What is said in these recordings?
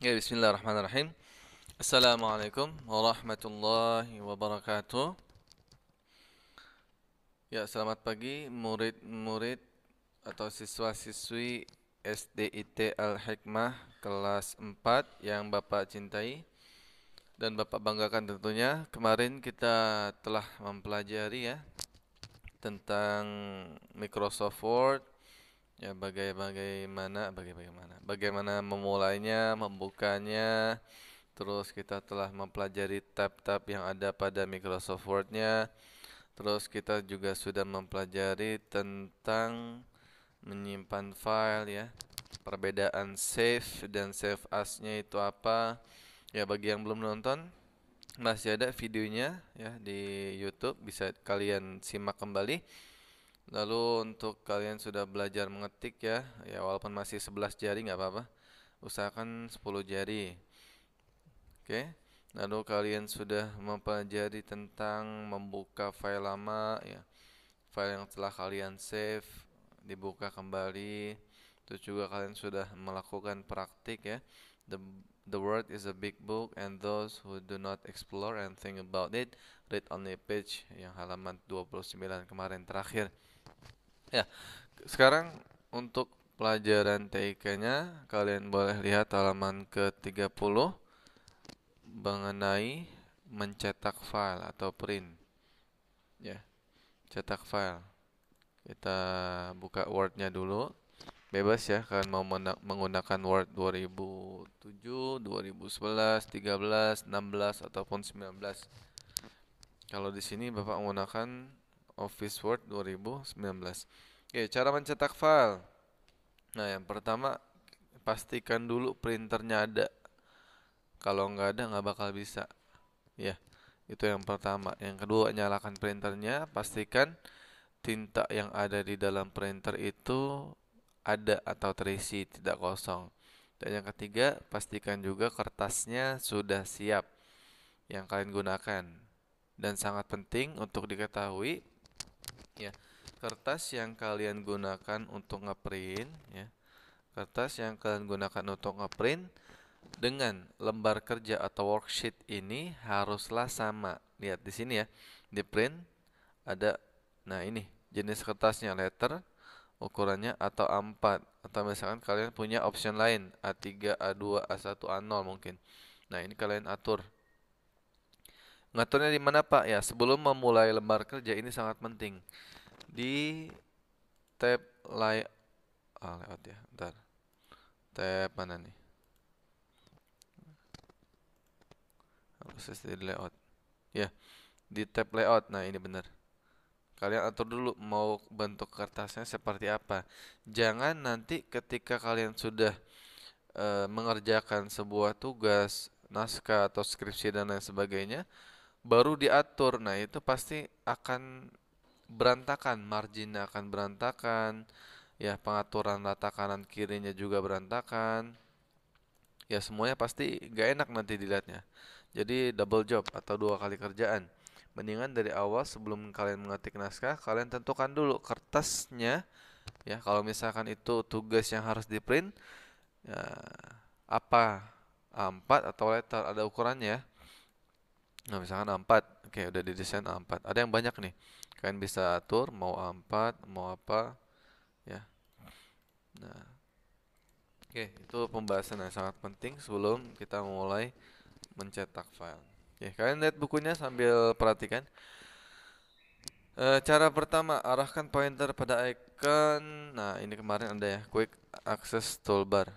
Ya bismillahirrahmanirrahim. Assalamualaikum warahmatullahi wabarakatuh. Ya, selamat pagi murid-murid atau siswa-siswi SDIT Al-Hikmah kelas 4 yang Bapak cintai dan Bapak banggakan tentunya. Kemarin kita telah mempelajari ya tentang Microsoft Word, Ya bagai bagaimana bagaimana bagaimana memulainya membukanya terus kita telah mempelajari tab-tab yang ada pada Microsoft Word-nya terus kita juga sudah mempelajari tentang menyimpan file ya perbedaan save dan save as-nya itu apa ya bagi yang belum nonton masih ada videonya ya di YouTube bisa kalian simak kembali Lalu untuk kalian sudah belajar mengetik ya, ya walaupun masih 11 jari nggak apa-apa, usahakan 10 jari. Oke. Lalu kalian sudah mempelajari tentang membuka file lama ya. File yang telah kalian save dibuka kembali. Terus juga kalian sudah melakukan praktik ya. The the world is a big book and those who do not explore and think about it read only page yang halaman 29 kemarin terakhir. Ya, sekarang untuk pelajaran TIK-nya kalian boleh lihat halaman ke-30 mengenai mencetak file atau print. Ya. Cetak file. Kita buka Word-nya dulu. Bebas ya kalian mau menggunakan Word 2007, 2011, 13, 16 ataupun 19. Kalau di sini Bapak menggunakan Office Word 2019. Oke, cara mencetak file. Nah, yang pertama pastikan dulu printernya ada. Kalau nggak ada nggak bakal bisa. Ya, itu yang pertama. Yang kedua nyalakan printernya, pastikan tinta yang ada di dalam printer itu ada atau terisi tidak kosong. Dan yang ketiga, pastikan juga kertasnya sudah siap yang kalian gunakan. Dan sangat penting untuk diketahui ya kertas yang kalian gunakan untuk ngeprint ya kertas yang kalian gunakan untuk ngeprint dengan lembar kerja atau worksheet ini haruslah sama lihat di sini ya di print ada nah ini jenis kertasnya letter ukurannya atau A4 atau misalkan kalian punya option lain A3, A2, A1, A0 mungkin nah ini kalian atur Ngaturnya di mana Pak? Ya, sebelum memulai lembar kerja ini sangat penting. Di tab layout, ah, layout ya, bentar. Tab mana nih? Proses di layout. Ya, di tab layout. Nah, ini benar. Kalian atur dulu mau bentuk kertasnya seperti apa. Jangan nanti ketika kalian sudah e, mengerjakan sebuah tugas, naskah atau skripsi dan lain sebagainya, baru diatur nah itu pasti akan berantakan margin akan berantakan ya pengaturan rata kanan kirinya juga berantakan ya semuanya pasti gak enak nanti dilihatnya jadi double job atau dua kali kerjaan mendingan dari awal sebelum kalian mengetik naskah kalian tentukan dulu kertasnya ya kalau misalkan itu tugas yang harus di print ya, apa A4 atau letter ada ukurannya ya. Nah, misalkan A4. Oke, udah didesain A4. Ada yang banyak nih. Kalian bisa atur mau A4, mau apa ya. Nah. Oke, itu pembahasan yang sangat penting sebelum kita mulai mencetak file. Oke, kalian lihat bukunya sambil perhatikan. E, cara pertama, arahkan pointer pada icon. Nah, ini kemarin ada ya, quick access toolbar.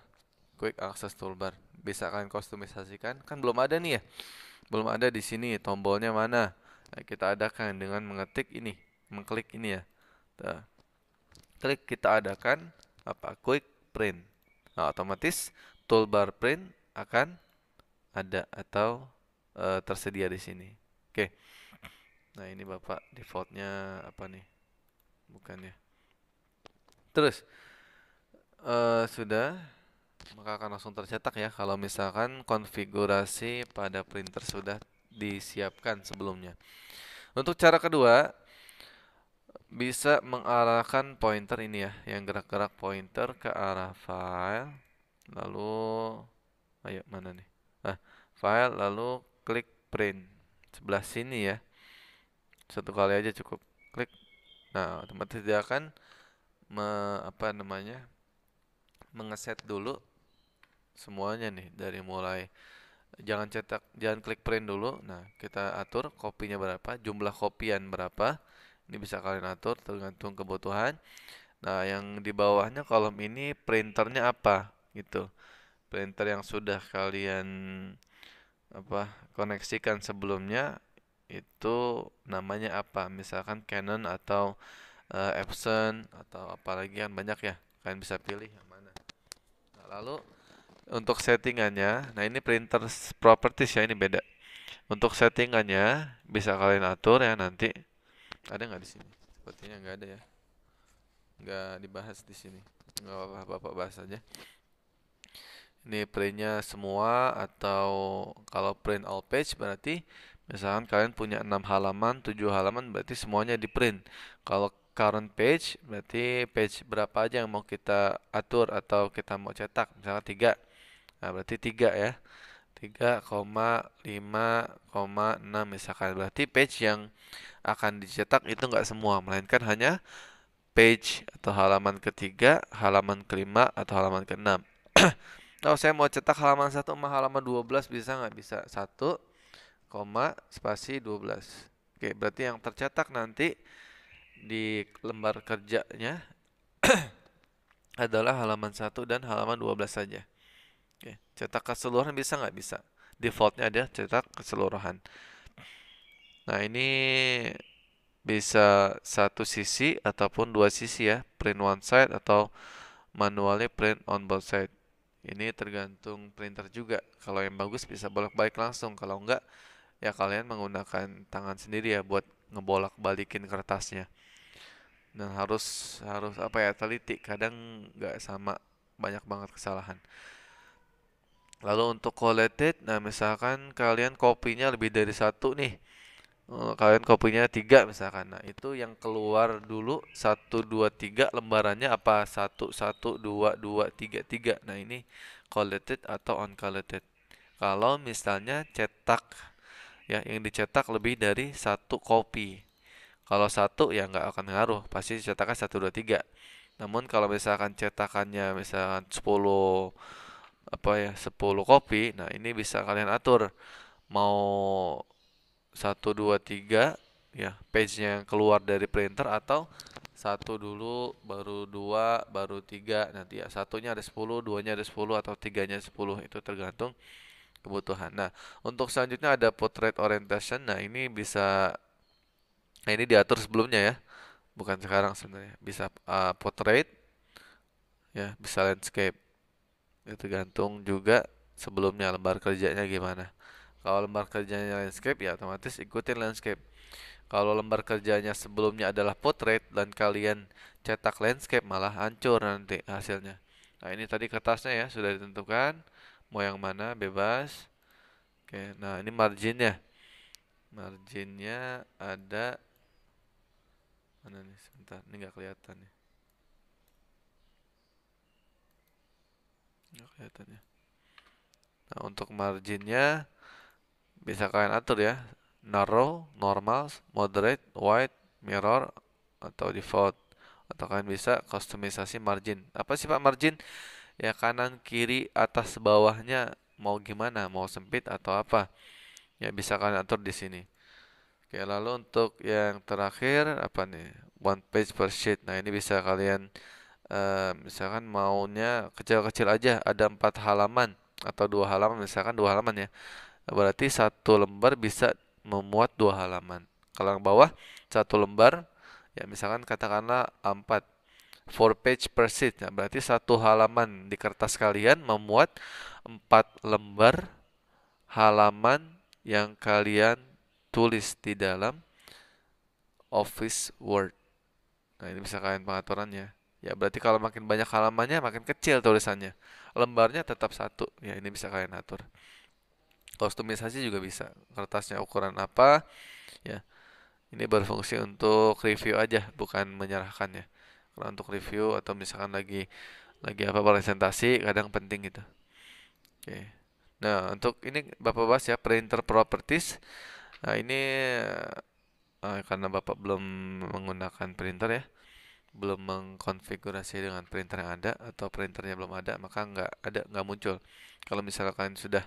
Quick access toolbar. Bisa kalian kostumisasikan kan belum ada nih ya belum ada di sini tombolnya mana nah, kita adakan dengan mengetik ini mengklik ini ya nah, klik kita adakan apa quick print nah, otomatis toolbar print akan ada atau e, tersedia di sini oke nah ini bapak defaultnya apa nih bukannya terus e, sudah maka akan langsung tercetak ya kalau misalkan konfigurasi pada printer sudah disiapkan sebelumnya. Untuk cara kedua, bisa mengarahkan pointer ini ya, yang gerak-gerak pointer ke arah file, lalu, ayo mana nih? Nah, file, lalu klik print sebelah sini ya. Satu kali aja cukup, klik. Nah, otomatis dia akan me, apa namanya, mengeset dulu semuanya nih dari mulai jangan cetak jangan klik print dulu nah kita atur kopinya berapa jumlah kopian berapa ini bisa kalian atur tergantung kebutuhan nah yang di bawahnya kolom ini printernya apa gitu printer yang sudah kalian apa koneksikan sebelumnya itu namanya apa misalkan Canon atau uh, Epson atau apalagi kan banyak ya kalian bisa pilih yang mana nah, lalu untuk settingannya, nah ini printer properties ya ini beda. Untuk settingannya bisa kalian atur ya nanti. Ada nggak di sini? Sepertinya nggak ada ya. Nggak dibahas di sini. Nggak apa-apa, bapak bahas aja. Ini printnya semua atau kalau print all page berarti misalkan kalian punya enam halaman, tujuh halaman berarti semuanya di print. Kalau current page berarti page berapa aja yang mau kita atur atau kita mau cetak misalnya tiga Nah, berarti 3 ya. 3,5,6 misalkan. Berarti page yang akan dicetak itu nggak semua, melainkan hanya page atau halaman ketiga, halaman kelima, atau halaman keenam. Kalau saya mau cetak halaman 1 sama halaman 12 bisa nggak? Bisa. 1, koma, spasi 12. Oke, berarti yang tercetak nanti di lembar kerjanya adalah halaman 1 dan halaman 12 saja. Oke, cetak keseluruhan bisa nggak? Bisa. Defaultnya ada cetak keseluruhan. Nah, ini bisa satu sisi ataupun dua sisi ya, print one side atau manualnya print on both side. Ini tergantung printer juga. Kalau yang bagus bisa bolak-balik langsung, kalau enggak ya kalian menggunakan tangan sendiri ya buat ngebolak-balikin kertasnya. Dan nah, harus harus apa ya teliti, kadang nggak sama banyak banget kesalahan. Lalu untuk collated, nah misalkan kalian kopinya lebih dari satu nih, oh, kalian kopinya tiga misalkan, nah itu yang keluar dulu satu dua tiga lembarannya apa satu satu dua dua tiga tiga, nah ini collated atau uncollated. Kalau misalnya cetak, ya yang dicetak lebih dari satu kopi. Kalau satu ya nggak akan ngaruh, pasti cetakan satu dua tiga. Namun kalau misalkan cetakannya misalkan sepuluh apa ya 10 kopi nah ini bisa kalian atur mau 1 2 3 ya page-nya keluar dari printer atau satu dulu baru dua baru tiga nanti ya satunya ada sepuluh duanya ada sepuluh atau tiganya sepuluh itu tergantung kebutuhan nah untuk selanjutnya ada portrait orientation nah ini bisa nah ini diatur sebelumnya ya bukan sekarang sebenarnya bisa uh, portrait ya bisa landscape itu ya, tergantung juga sebelumnya lembar kerjanya gimana kalau lembar kerjanya landscape ya otomatis ikutin landscape kalau lembar kerjanya sebelumnya adalah portrait dan kalian cetak landscape malah hancur nanti hasilnya nah ini tadi kertasnya ya sudah ditentukan mau yang mana bebas oke nah ini marginnya marginnya ada mana nih sebentar ini nggak kelihatan ya Nggak kelihatan ya. Nah, untuk marginnya bisa kalian atur ya. Narrow, normal, moderate, wide, mirror, atau default. Atau kalian bisa customisasi margin. Apa sih Pak margin? Ya kanan, kiri, atas, bawahnya mau gimana? Mau sempit atau apa? Ya bisa kalian atur di sini. Oke, lalu untuk yang terakhir apa nih? One page per sheet. Nah, ini bisa kalian misalkan maunya kecil-kecil aja ada empat halaman atau dua halaman misalkan dua halaman ya berarti satu lembar bisa memuat dua halaman kalau yang bawah satu lembar ya misalkan katakanlah empat four page per sheet ya, berarti satu halaman di kertas kalian memuat empat lembar halaman yang kalian tulis di dalam Office Word. Nah, ini bisa kalian pengaturannya ya berarti kalau makin banyak halamannya makin kecil tulisannya lembarnya tetap satu ya ini bisa kalian atur kostumisasi juga bisa kertasnya ukuran apa ya ini berfungsi untuk review aja bukan menyerahkannya kalau untuk review atau misalkan lagi lagi apa presentasi kadang penting gitu oke nah untuk ini bapak bahas ya printer properties nah ini eh, karena bapak belum menggunakan printer ya belum mengkonfigurasi dengan printer yang ada atau printernya belum ada maka nggak ada nggak muncul kalau misalnya kalian sudah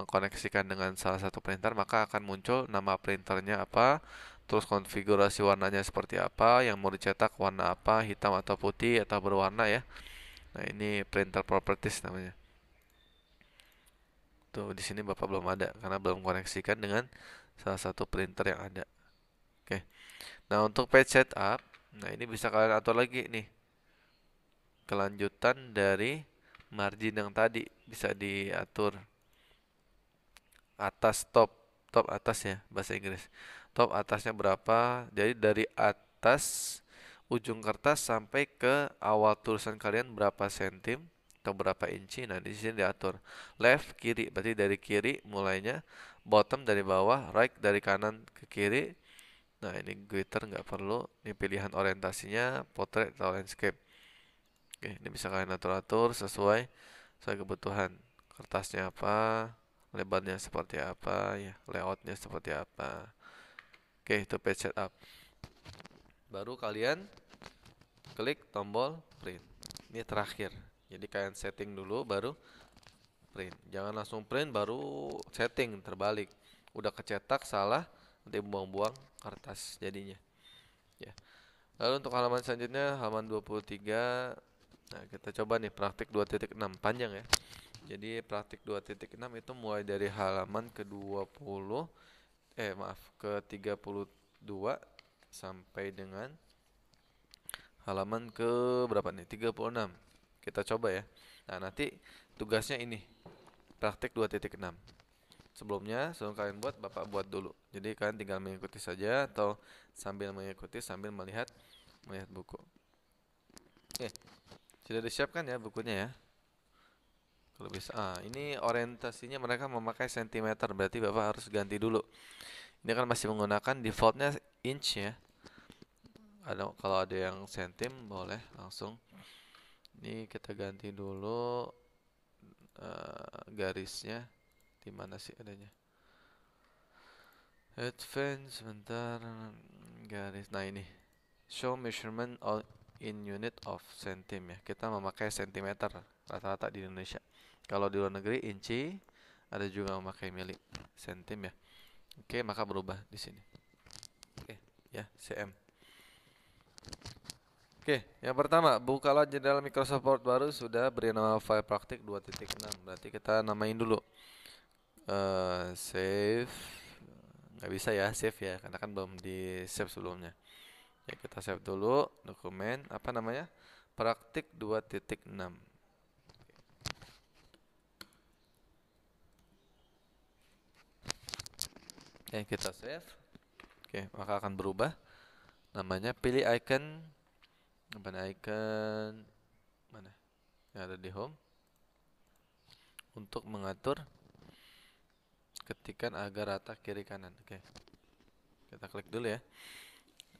mengkoneksikan dengan salah satu printer maka akan muncul nama printernya apa terus konfigurasi warnanya seperti apa yang mau dicetak warna apa hitam atau putih atau berwarna ya nah ini printer properties namanya tuh di sini bapak belum ada karena belum koneksikan dengan salah satu printer yang ada oke nah untuk page setup Nah ini bisa kalian atur lagi nih kelanjutan dari margin yang tadi bisa diatur atas top top atas ya bahasa Inggris top atasnya berapa jadi dari atas ujung kertas sampai ke awal tulisan kalian berapa sentim atau berapa inci nah di sini diatur left kiri berarti dari kiri mulainya bottom dari bawah right dari kanan ke kiri nah ini glitter nggak perlu ini pilihan orientasinya portrait atau landscape oke ini bisa kalian atur-atur sesuai sesuai kebutuhan kertasnya apa lebarnya seperti apa ya layoutnya seperti apa oke itu page setup baru kalian klik tombol print ini terakhir jadi kalian setting dulu baru print jangan langsung print baru setting terbalik udah kecetak salah nanti buang-buang kertas jadinya ya lalu untuk halaman selanjutnya halaman 23 nah kita coba nih praktik 2.6 panjang ya jadi praktik 2.6 itu mulai dari halaman ke 20 eh maaf ke 32 sampai dengan halaman ke berapa nih 36 kita coba ya nah nanti tugasnya ini praktik 2.6 sebelumnya sebelum kalian buat bapak buat dulu jadi kalian tinggal mengikuti saja atau sambil mengikuti sambil melihat melihat buku oke sudah disiapkan ya bukunya ya kalau bisa ah ini orientasinya mereka memakai sentimeter berarti bapak harus ganti dulu ini kan masih menggunakan defaultnya inch ya ada kalau ada yang sentim boleh langsung ini kita ganti dulu uh, garisnya di mana sih adanya advance bentar garis nah ini show measurement all in unit of centimeter ya kita memakai sentimeter rata-rata di Indonesia kalau di luar negeri inci ada juga memakai milik sentim ya oke maka berubah di sini oke ya cm Oke, yang pertama, bukalah jendela Microsoft Word baru sudah beri nama file praktik 2.6. Berarti kita namain dulu uh, save nggak bisa ya save ya karena kan belum di save sebelumnya ya kita save dulu dokumen apa namanya praktik 2.6 Oke, kita save. Oke, maka akan berubah namanya. Pilih icon apa icon mana? Yang ada di home untuk mengatur ketikan agar rata kiri kanan. Oke. Okay. Kita klik dulu ya.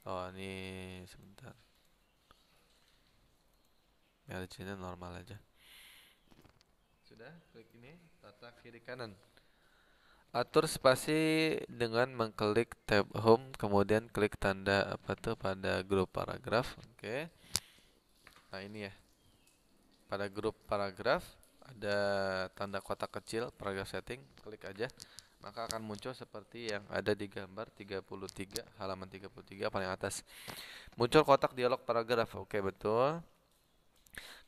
Oh, ini sebentar. Ya, di sini normal aja. Sudah, klik ini rata kiri kanan. Atur spasi dengan mengklik tab home kemudian klik tanda apa tuh pada grup paragraf. Oke. Okay. Nah, ini ya. Pada grup paragraf ada tanda kotak kecil paragraf setting, klik aja. Maka akan muncul seperti yang ada di gambar 33 halaman 33 paling atas. Muncul kotak dialog paragraf. Oke, betul.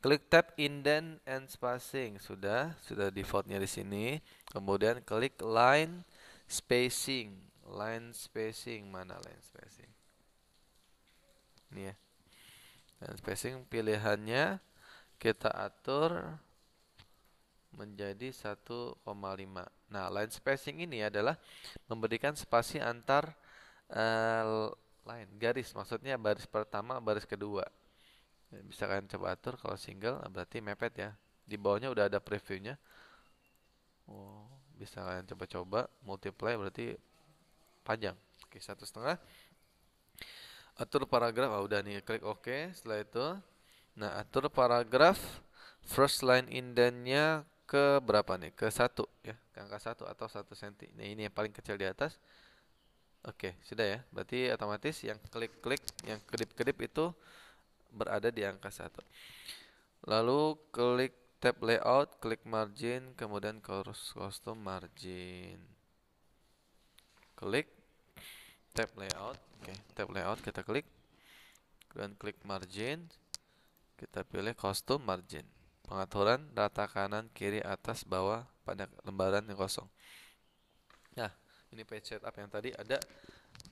Klik tab indent and spacing. Sudah, sudah defaultnya di sini. Kemudian klik line spacing. Line spacing mana line spacing? Ini ya. Line spacing pilihannya kita atur menjadi 1,5. Nah, line spacing ini adalah memberikan spasi antar uh, line garis, maksudnya baris pertama, baris kedua. Ya, bisa kalian coba atur kalau single nah, berarti mepet ya. Di bawahnya udah ada previewnya. Oh, bisa kalian coba-coba multiply berarti panjang. Oke, satu setengah. Atur paragraf, oh, udah nih klik OK. Setelah itu, nah atur paragraf first line indennya ke berapa nih? Ke satu ya, ke angka satu atau satu senti Nah, ini yang paling kecil di atas. Oke, sudah ya. Berarti otomatis yang klik-klik, yang kedip-kedip itu berada di angka satu Lalu klik tab layout, klik margin, kemudian custom margin. Klik tab layout. Oke, tab layout kita klik. Kemudian klik margin. Kita pilih custom margin. Pengaturan rata kanan, kiri, atas, bawah pada lembaran yang kosong. Nah, ini page setup yang tadi ada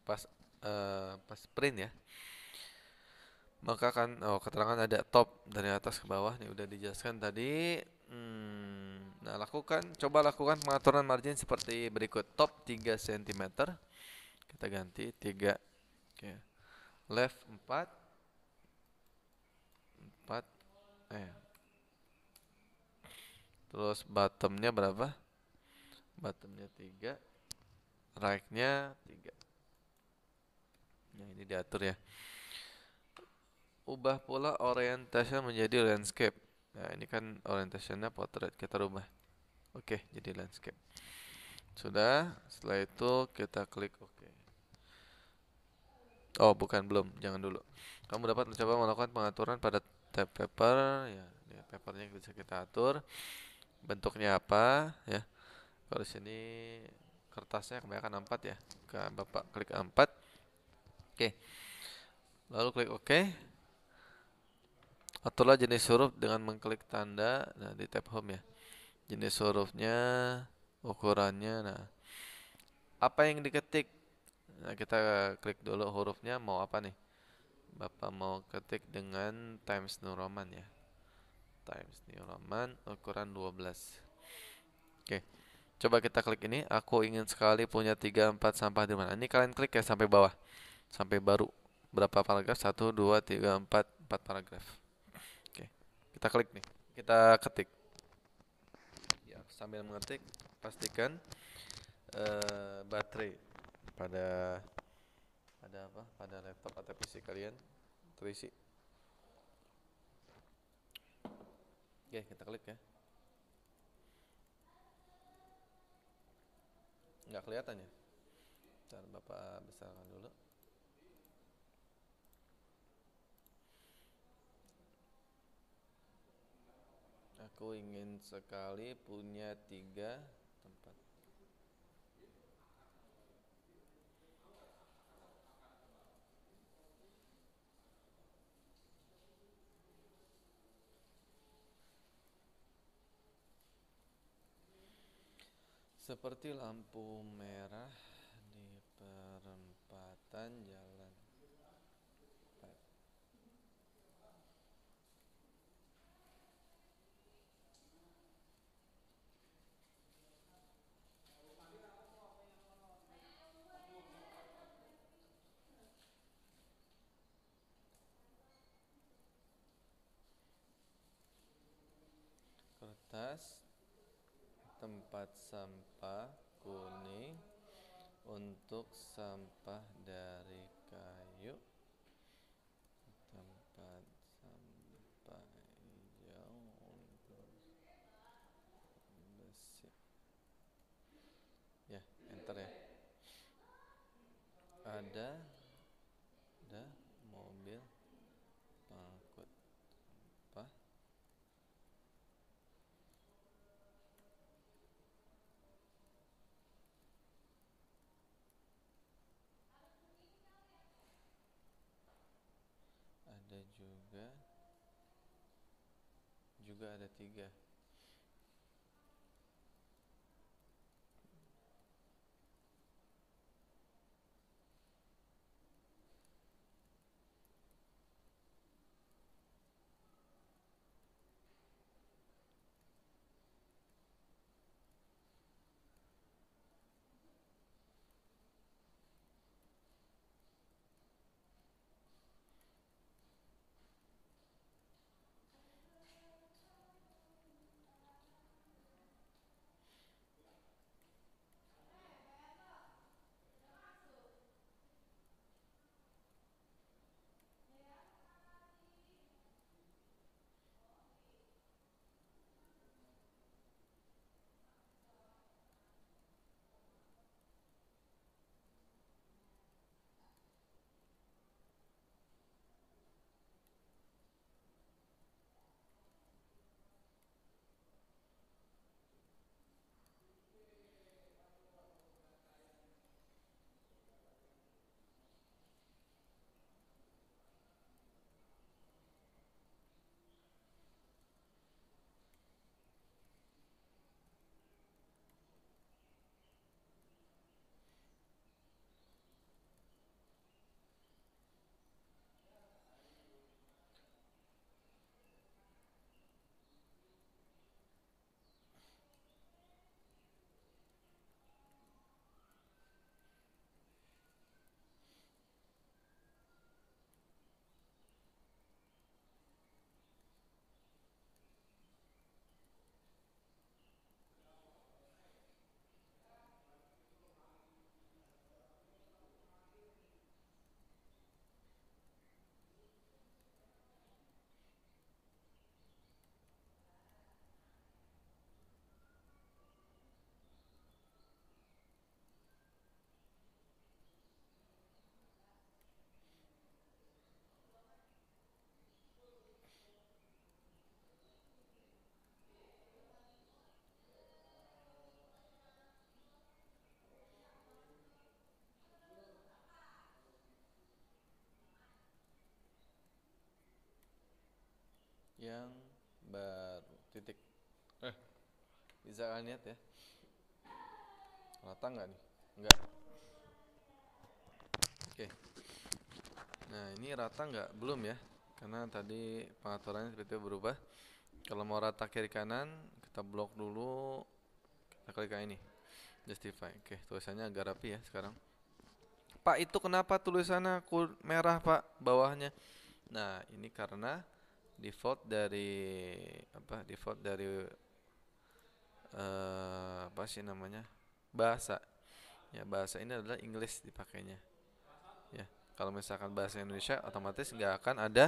pas uh, pas print ya. Maka kan oh keterangan ada top dari atas ke bawah nih udah dijelaskan tadi. Hmm, nah, lakukan coba lakukan pengaturan margin seperti berikut. Top 3 cm. Kita ganti 3. Oke. Left 4 4 eh terus bottomnya berapa bottomnya tiga rightnya tiga nah ini diatur ya ubah pula orientasinya menjadi landscape nah ini kan orientasinya portrait kita rubah oke jadi landscape sudah setelah itu kita klik oke Oh, bukan belum, jangan dulu. Kamu dapat mencoba melakukan pengaturan pada tab paper ya. Papernya bisa kita atur bentuknya apa ya kalau di sini kertasnya kebanyakan 4 ya ke bapak klik 4 oke lalu klik OK aturlah jenis huruf dengan mengklik tanda nah di tab home ya jenis hurufnya ukurannya nah apa yang diketik nah kita klik dulu hurufnya mau apa nih bapak mau ketik dengan Times New Roman ya times New Roman ukuran 12 Oke okay. Coba kita klik ini Aku ingin sekali punya 3, 4 sampah di mana Ini kalian klik ya sampai bawah Sampai baru Berapa paragraf? 1, 2, 3, 4 4 paragraf Oke okay. Kita klik nih Kita ketik ya, Sambil mengetik Pastikan uh, Baterai Pada ada apa? Pada laptop atau PC kalian Terisi Oke, kita klik ya. Nggak kelihatan ya. Bentar, Bapak besarkan dulu. Aku ingin sekali punya tiga seperti lampu merah di perempatan jalan. kertas tempat sampah kuning untuk sampah dari kayu tempat sampah hijau untuk besi ya enter ya ada juga juga ada tiga yang baru titik eh bisa kalian lihat ya rata nggak nih nggak oke nah ini rata nggak belum ya karena tadi pengaturannya seperti itu berubah kalau mau rata kiri kanan kita blok dulu kita klik ini justify oke tulisannya agak rapi ya sekarang Pak itu kenapa tulisannya merah pak bawahnya Nah ini karena default dari apa default dari uh, apa sih namanya bahasa ya bahasa ini adalah English dipakainya ya kalau misalkan bahasa Indonesia otomatis nggak akan ada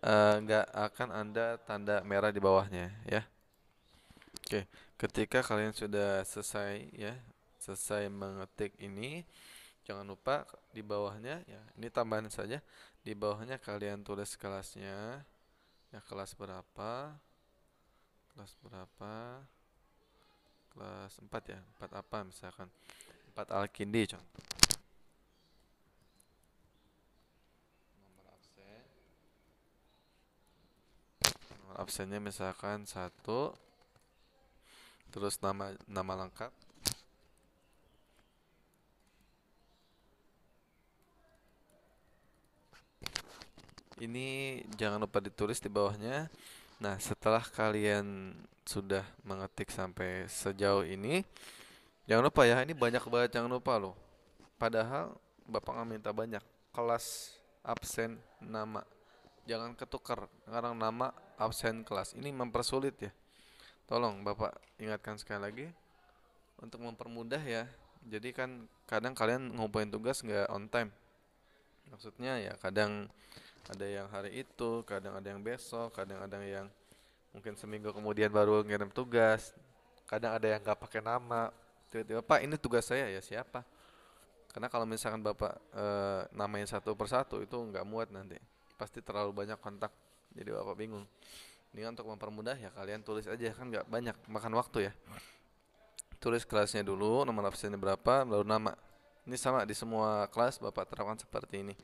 eh, nggak uh, akan ada tanda merah di bawahnya ya oke ketika kalian sudah selesai ya selesai mengetik ini jangan lupa di bawahnya ya ini tambahan saja di bawahnya kalian tulis kelasnya ya kelas berapa kelas berapa kelas 4 ya 4 apa misalkan 4 alkindi contoh nomor absen nomor absennya misalkan satu terus nama nama lengkap ini jangan lupa ditulis di bawahnya. Nah, setelah kalian sudah mengetik sampai sejauh ini, jangan lupa ya, ini banyak banget jangan lupa loh. Padahal Bapak nggak minta banyak. Kelas, absen, nama. Jangan ketukar. Sekarang nama, absen, kelas. Ini mempersulit ya. Tolong Bapak ingatkan sekali lagi untuk mempermudah ya. Jadi kan kadang kalian ngumpulin tugas nggak on time. Maksudnya ya kadang ada yang hari itu kadang ada yang besok kadang ada yang mungkin seminggu kemudian baru ngirim tugas kadang ada yang nggak pakai nama tiba-tiba pak ini tugas saya ya siapa karena kalau misalkan bapak e, namain satu persatu itu nggak muat nanti pasti terlalu banyak kontak jadi bapak bingung ini untuk mempermudah ya kalian tulis aja kan nggak banyak makan waktu ya tulis kelasnya dulu nomor absennya berapa lalu nama ini sama di semua kelas bapak terapkan seperti ini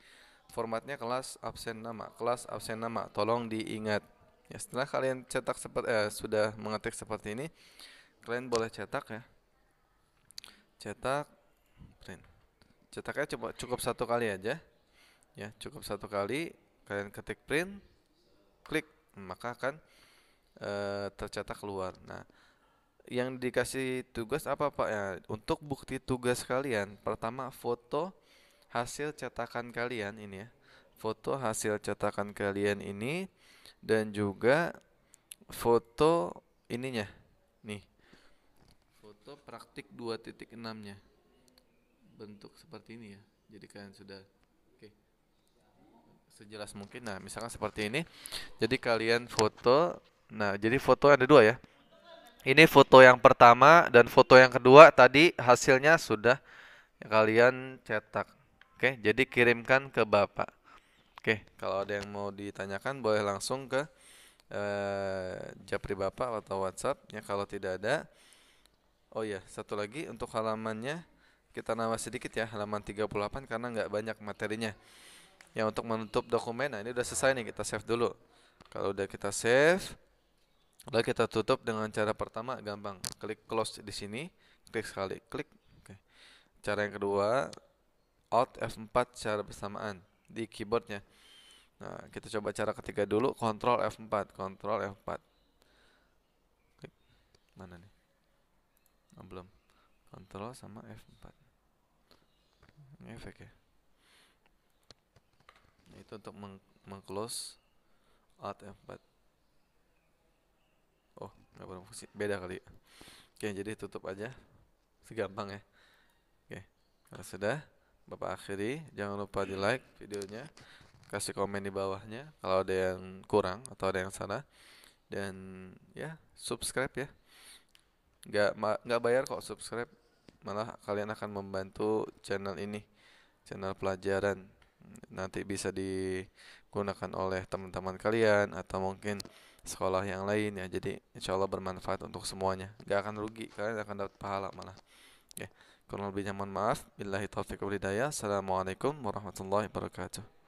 formatnya kelas absen nama kelas absen nama tolong diingat ya setelah kalian cetak seperti eh, sudah mengetik seperti ini kalian boleh cetak ya cetak print cetaknya coba cukup satu kali aja ya cukup satu kali kalian ketik print klik maka akan e, tercetak keluar nah yang dikasih tugas apa pak ya untuk bukti tugas kalian pertama foto hasil cetakan kalian ini ya. Foto hasil cetakan kalian ini dan juga foto ininya. Nih. Foto praktik 2.6-nya. Bentuk seperti ini ya. Jadi kalian sudah oke. Okay. Sejelas mungkin. Nah, misalkan seperti ini. Jadi kalian foto. Nah, jadi foto ada dua ya. Ini foto yang pertama dan foto yang kedua tadi hasilnya sudah kalian cetak. Oke, jadi kirimkan ke Bapak. Oke, kalau ada yang mau ditanyakan boleh langsung ke eh, Japri Bapak atau WhatsApp. Ya kalau tidak ada, oh iya, satu lagi untuk halamannya kita nambah sedikit ya halaman 38 karena nggak banyak materinya. Ya untuk menutup dokumen, nah ini udah selesai nih kita save dulu. Kalau udah kita save, udah kita tutup dengan cara pertama gampang, klik close di sini, klik sekali, klik. Oke. Cara yang kedua, Alt F4 secara bersamaan di keyboardnya. Nah, kita coba cara ketiga dulu, Control F4, Control F4. Klik. Mana nih? Oh, belum. Control sama F4. Ini efek ya. Nah, itu untuk meng mengclose Alt F4. Oh, nggak berfungsi. Beda kali. Ya. Oke, jadi tutup aja. Segampang ya. Oke, kalau sudah Bapak akhiri, jangan lupa di like videonya, kasih komen di bawahnya kalau ada yang kurang atau ada yang salah dan ya subscribe ya. Gak nggak bayar kok subscribe, malah kalian akan membantu channel ini, channel pelajaran nanti bisa digunakan oleh teman-teman kalian atau mungkin sekolah yang lain ya jadi insyaallah bermanfaat untuk semuanya nggak akan rugi kalian akan dapat pahala malah ya. okay. Kurang lebihnya mohon maaf. Billahi taufiq wal hidayah. Assalamualaikum warahmatullahi wabarakatuh.